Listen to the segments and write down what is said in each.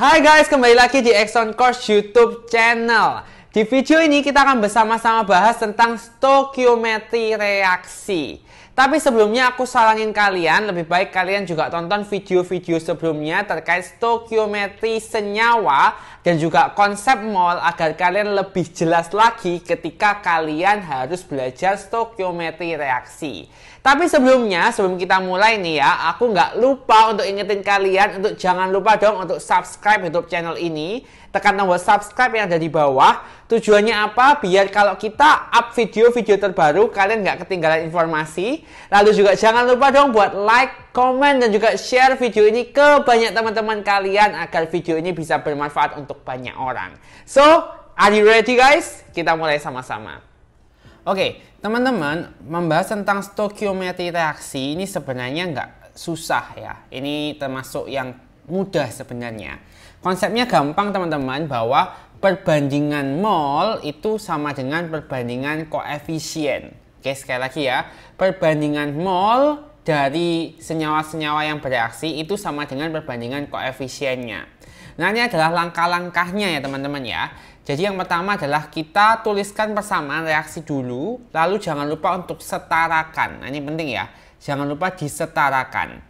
Hai guys, kembali lagi di Exxon Course YouTube channel. Di video ini kita akan bersama-sama bahas tentang stoikiometri reaksi. Tapi sebelumnya aku saranin kalian, lebih baik kalian juga tonton video-video sebelumnya terkait stoikiometri senyawa dan juga konsep mol agar kalian lebih jelas lagi ketika kalian harus belajar stoikiometri reaksi. Tapi sebelumnya, sebelum kita mulai nih ya, aku nggak lupa untuk ingetin kalian untuk jangan lupa dong untuk subscribe YouTube channel ini. Tekan tombol subscribe yang ada di bawah. Tujuannya apa? Biar kalau kita up video-video terbaru, kalian nggak ketinggalan informasi. Lalu juga jangan lupa dong buat like, komen, dan juga share video ini ke banyak teman-teman kalian agar video ini bisa bermanfaat untuk banyak orang. So, are you ready guys? Kita mulai sama-sama. Oke, okay, Teman-teman, membahas tentang stoichiometri reaksi ini sebenarnya nggak susah ya. Ini termasuk yang mudah sebenarnya. Konsepnya gampang teman-teman bahwa perbandingan mol itu sama dengan perbandingan koefisien. Oke, sekali lagi ya. Perbandingan mol dari senyawa-senyawa yang bereaksi itu sama dengan perbandingan koefisiennya. Nah ini adalah langkah-langkahnya ya teman-teman ya. Jadi yang pertama adalah kita tuliskan persamaan reaksi dulu, lalu jangan lupa untuk setarakan. Nah, ini penting ya, jangan lupa disetarakan.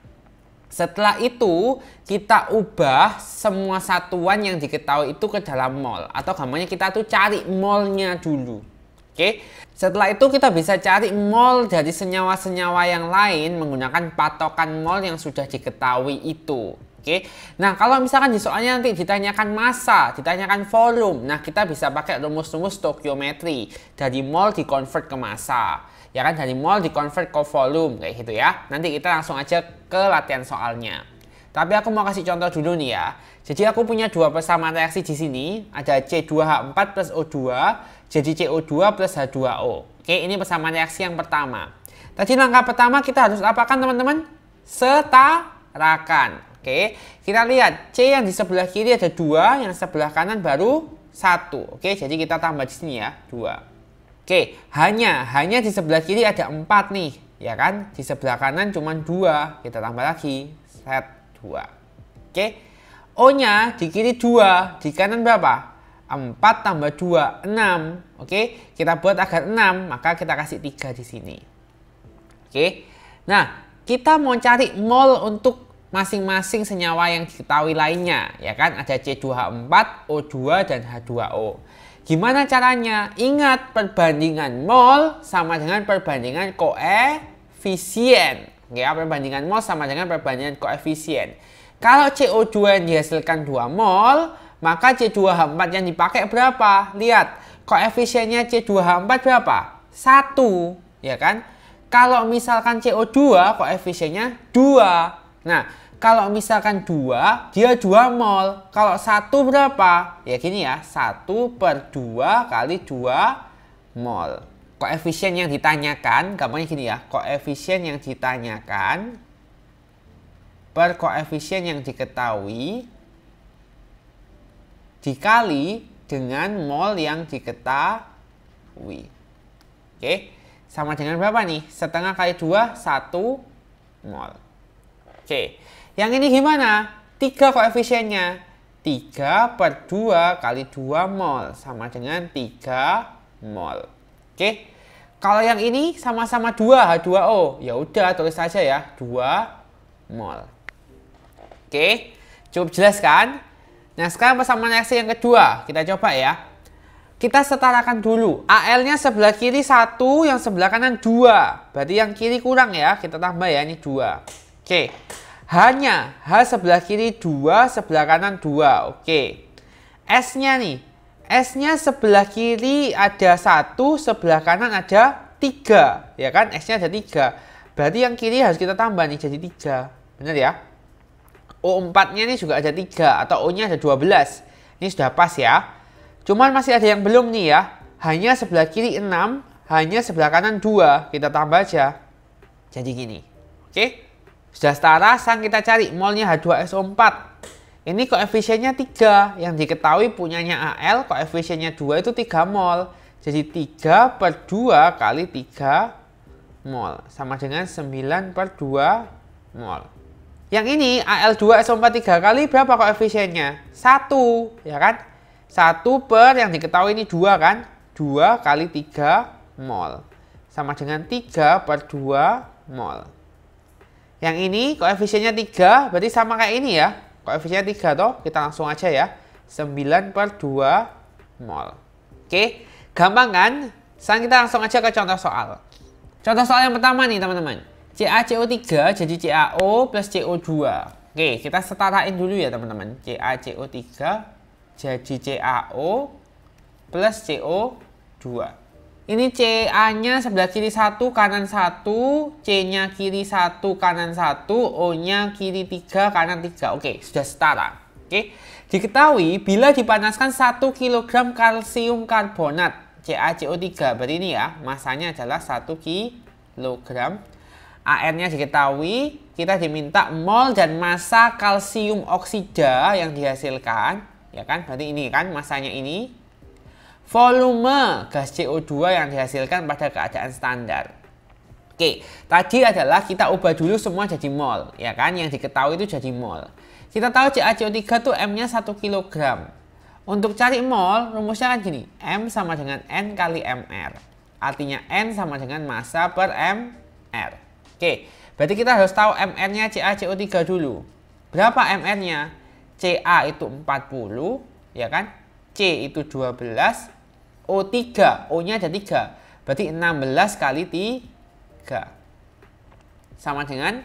Setelah itu kita ubah semua satuan yang diketahui itu ke dalam mol atau gampangnya kita tuh cari molnya dulu. Oke. Setelah itu kita bisa cari mol dari senyawa-senyawa yang lain menggunakan patokan mol yang sudah diketahui itu. Oke. Okay? Nah, kalau misalkan soalnya nanti ditanyakan masa, ditanyakan volume. Nah, kita bisa pakai rumus-rumus stoikiometri Dari mol convert ke masa, Ya kan dari mol convert ke volume kayak gitu ya. Nanti kita langsung aja ke latihan soalnya. Tapi aku mau kasih contoh dulu nih ya. Jadi aku punya dua persamaan reaksi di sini. Ada C2H4 plus O2 jadi CO2 plus H2O. Oke, ini persamaan reaksi yang pertama. Tadi langkah pertama kita harus apakan teman-teman? Setarakan. Oke, kita lihat C yang di sebelah kiri ada dua, yang sebelah kanan baru satu. Oke, jadi kita tambah di sini ya, dua. Oke, hanya, hanya di sebelah kiri ada empat nih, ya kan? Di sebelah kanan cuma dua, kita tambah lagi, set dua. Oke, O-nya di kiri dua, di kanan berapa? 4 tambah 2, 6. Oke, kita buat agar 6, maka kita kasih 3 di sini. Oke, nah kita mau cari mol untuk masing-masing senyawa yang diketahui lainnya, ya kan? Ada C2H4, O2, dan H2O. Gimana caranya? Ingat perbandingan mol sama dengan perbandingan koefisien. Ya, perbandingan mol sama dengan perbandingan koefisien. Kalau CO2 yang dihasilkan 2 mol, maka C2H4 yang dipakai berapa? Lihat, koefisiennya C2H4 berapa? 1, ya kan? Kalau misalkan CO2 koefisiennya 2, Nah, kalau misalkan dua, dia dua mol. Kalau satu berapa? Ya gini ya, satu per dua kali dua mol. Koefisien yang ditanyakan, gampangnya gini ya, koefisien yang ditanyakan per koefisien yang diketahui dikali dengan mol yang diketahui. Oke, sama dengan berapa nih? Setengah kali dua, satu mol. C. Yang ini gimana? 3 koefisiennya. 3 per 2 kali 2 mol. Sama dengan 3 mol. Oke. Kalau yang ini sama-sama 2 H2O. Ya udah tulis saja ya. 2 mol. Oke. Cukup jelas kan? Nah sekarang persamaan reaksi yang kedua. Kita coba ya kita setarakan dulu. AL-nya sebelah kiri 1, yang sebelah kanan 2. Berarti yang kiri kurang ya. Kita tambah ya, ini 2. Oke. Hanya H sebelah kiri 2, sebelah kanan 2. Oke. S-nya nih. S-nya sebelah kiri ada 1, sebelah kanan ada 3. Ya kan? S-nya ada 3. Berarti yang kiri harus kita tambah nih jadi 3. Benar ya? O4-nya nih juga ada 3 atau O-nya ada 12. Ini sudah pas ya. Cuman masih ada yang belum nih ya. Hanya sebelah kiri 6, hanya sebelah kanan 2. Kita tambah aja. Jadi gini. Oke? Okay? Sudah setara, sang kita cari molnya H2SO4. Ini koefisiennya 3, yang diketahui punyanya AL, koefisiennya 2 itu 3 mol. Jadi 3 per 2 kali 3 mol, sama dengan 9 per 2 mol. Yang ini AL2SO4 3 kali berapa koefisiennya? 1, ya kan? 1 per yang diketahui ini 2 kan? 2 kali 3 mol, sama dengan 3 per 2 mol. Yang ini koefisiennya 3, berarti sama kayak ini ya. Koefisiennya 3 toh, kita langsung aja ya. 9 per 2 mol. Oke, gampang kan? Sekarang kita langsung aja ke contoh soal. Contoh soal yang pertama nih teman-teman. CaCO3 jadi CaO plus CO2. Oke, kita setarain dulu ya teman-teman. CaCO3 jadi CaO plus CO2. Ini CA-nya sebelah kiri satu, kanan satu. C-nya kiri satu, kanan satu. O-nya kiri tiga, kanan tiga. Oke, sudah setara. Oke. Diketahui bila dipanaskan 1 kg kalsium karbonat CaCO3, berarti ini ya, masanya adalah 1 kg. AR-nya diketahui, kita diminta mol dan massa kalsium oksida yang dihasilkan, ya kan? Berarti ini kan masanya ini volume gas CO2 yang dihasilkan pada keadaan standar. Oke, tadi adalah kita ubah dulu semua jadi mol, ya kan? Yang diketahui itu jadi mol. Kita tahu CaCO3 tuh M-nya 1 kg. Untuk cari mol, rumusnya kan gini, M sama dengan N kali MR. Artinya N sama dengan massa per MR. Oke, berarti kita harus tahu MR-nya CaCO3 dulu. Berapa MR-nya? CA itu 40, ya kan? C itu 12, O3. O-nya ada 3. Berarti 16 kali 3. Sama dengan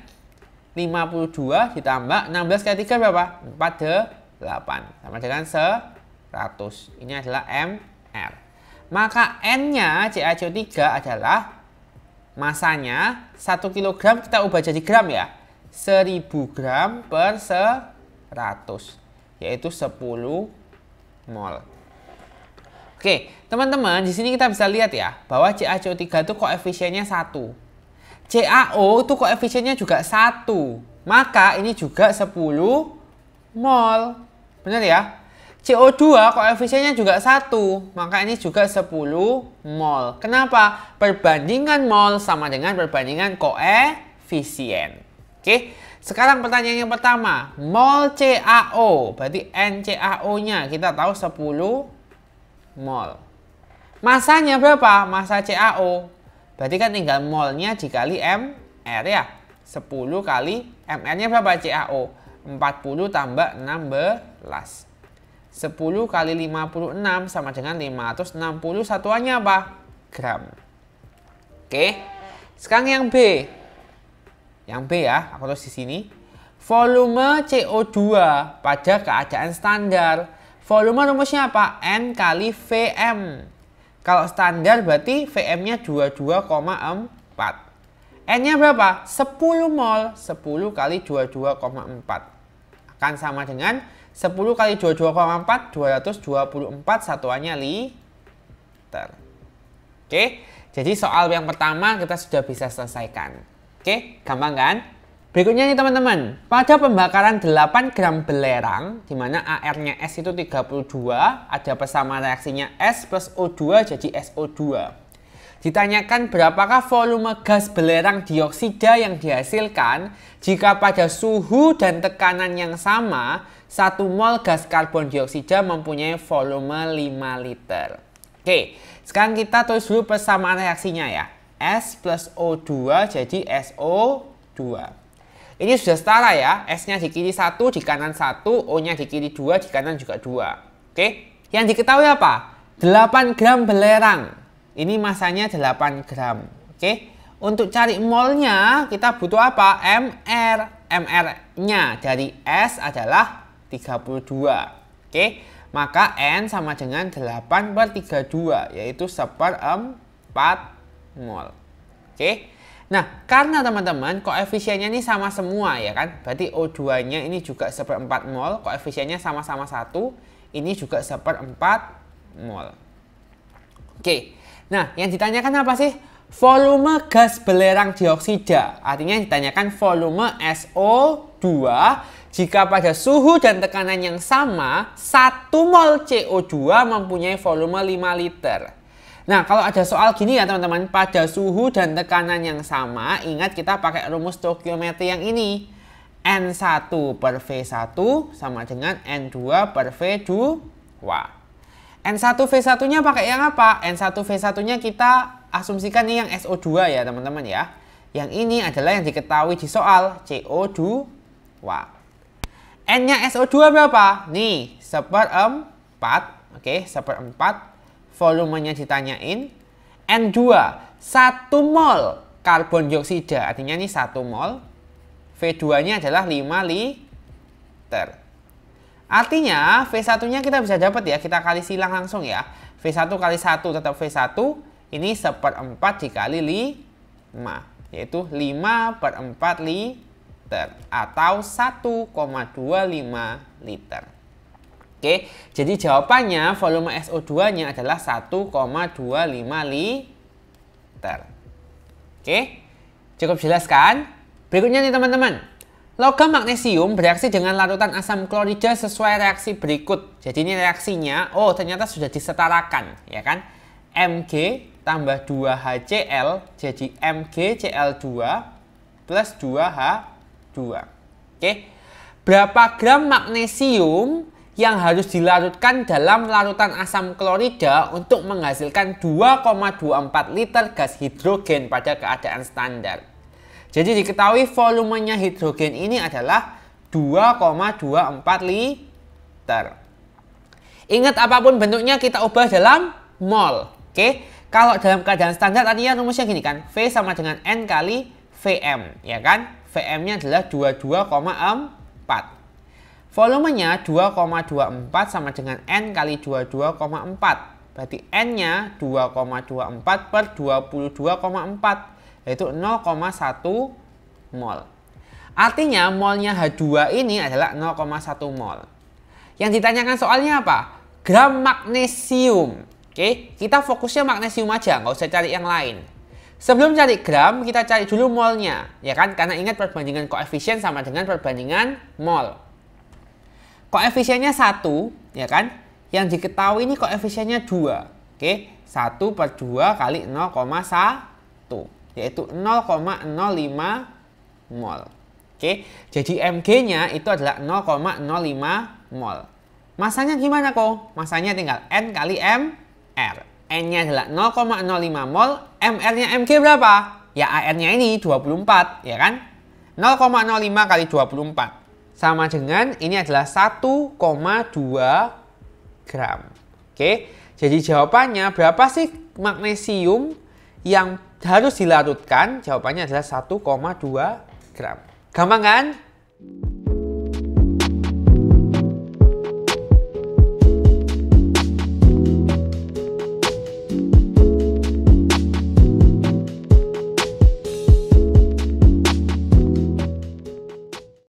52 ditambah 16 kali 3 berapa? 48. Sama dengan 100. Ini adalah MR. Maka N-nya CaCO3 adalah masanya 1 kg kita ubah jadi gram ya. 1000 gram per 100 yaitu 10 mol. Oke, teman-teman, di sini kita bisa lihat ya bahwa CaCO3 itu koefisiennya 1. CaO itu koefisiennya juga satu, Maka ini juga 10 mol. Benar ya? CO2 koefisiennya juga satu, Maka ini juga 10 mol. Kenapa? Perbandingan mol sama dengan perbandingan koefisien. Oke, sekarang pertanyaan yang pertama. Mol CaO, berarti NCaO-nya kita tahu 10 mol. Masanya berapa? Masa CAO. Berarti kan tinggal molnya dikali MR ya. 10 kali MR-nya berapa CAO? 40 tambah 16. 10 kali 56 sama dengan 560 satuannya apa? Gram. Oke. Sekarang yang B. Yang B ya, aku tulis di sini. Volume CO2 pada keadaan standar Volume rumusnya apa? N kali VM. Kalau standar berarti VM-nya 22,4. N-nya berapa? 10 mol. 10 kali 22,4. Akan sama dengan 10 kali 22,4, 224 satuannya liter. Oke, jadi soal yang pertama kita sudah bisa selesaikan. Oke, gampang kan? Berikutnya nih teman-teman, pada pembakaran 8 gram belerang, di mana AR-nya S itu 32, ada persamaan reaksinya S plus O2 jadi SO2. Ditanyakan berapakah volume gas belerang dioksida yang dihasilkan jika pada suhu dan tekanan yang sama, 1 mol gas karbon dioksida mempunyai volume 5 liter. Oke, sekarang kita tulis dulu persamaan reaksinya ya. S plus O2 jadi SO2. Ini sudah setara ya. S-nya di kiri 1, di kanan 1, O-nya di kiri 2, di kanan juga 2. Oke. Yang diketahui apa? 8 gram belerang. Ini masanya 8 gram. Oke. Untuk cari molnya kita butuh apa? MR. MR-nya dari S adalah 32. Oke. Maka N sama dengan 8 per 32, yaitu 1 per 4 mol. Oke. okay. Nah, karena teman-teman koefisiennya ini sama semua ya kan, berarti O2-nya ini juga seperempat mol, koefisiennya sama-sama satu, ini juga seperempat mol. Oke, nah yang ditanyakan apa sih? Volume gas belerang dioksida, artinya ditanyakan volume SO2 jika pada suhu dan tekanan yang sama, 1 mol CO2 mempunyai volume 5 liter. Nah, kalau ada soal gini ya teman-teman, pada suhu dan tekanan yang sama, ingat kita pakai rumus stoikiometri yang ini. N1 per V1 sama dengan N2 per V2. Wah. N1 V1-nya pakai yang apa? N1 V1-nya kita asumsikan nih yang SO2 ya teman-teman ya. Yang ini adalah yang diketahui di soal CO2. Wah. N-nya SO2 berapa? Nih, seperempat. Oke, seperempat volumenya ditanyain. N2, 1 mol karbon dioksida, artinya ini 1 mol. V2-nya adalah 5 liter. Artinya V1-nya kita bisa dapat ya, kita kali silang langsung ya. V1 kali 1 tetap V1, ini 1 per 4 dikali 5, yaitu 5 per 4 liter atau 1,25 liter. Oke, jadi jawabannya volume SO2-nya adalah 1,25 liter. Oke, cukup jelas kan? Berikutnya nih teman-teman. Logam magnesium bereaksi dengan larutan asam klorida sesuai reaksi berikut. Jadi ini reaksinya, oh ternyata sudah disetarakan, ya kan? Mg tambah 2HCl jadi MgCl2 plus 2H2. Oke, berapa gram magnesium yang harus dilarutkan dalam larutan asam klorida untuk menghasilkan 2,24 liter gas hidrogen pada keadaan standar. Jadi diketahui volumenya hidrogen ini adalah 2,24 liter. Ingat apapun bentuknya kita ubah dalam mol. Oke, okay? kalau dalam keadaan standar artinya rumusnya gini kan, V sama dengan N kali VM, ya kan? VM-nya adalah 22,4. Volumenya 2,24 sama dengan N kali 22,4. Berarti N-nya 2,24 per 22,4 yaitu 0,1 mol. Artinya molnya H2 ini adalah 0,1 mol. Yang ditanyakan soalnya apa? Gram magnesium. Oke, kita fokusnya magnesium aja, nggak usah cari yang lain. Sebelum cari gram, kita cari dulu molnya, ya kan? Karena ingat perbandingan koefisien sama dengan perbandingan mol. Koefisiennya satu ya kan? Yang diketahui ini koefisiennya dua, Oke, Satu per dua kali 0,1, yaitu 0,05 mol. Oke, jadi MG-nya itu adalah 0,05 mol. Masanya gimana kok? Masanya tinggal N kali MR. N-nya adalah 0,05 mol, MR-nya MG berapa? Ya AR-nya ini 24, ya kan? 0,05 kali 24 sama dengan ini adalah 1,2 gram. Oke, jadi jawabannya berapa sih magnesium yang harus dilarutkan? Jawabannya adalah 1,2 gram. Gampang kan?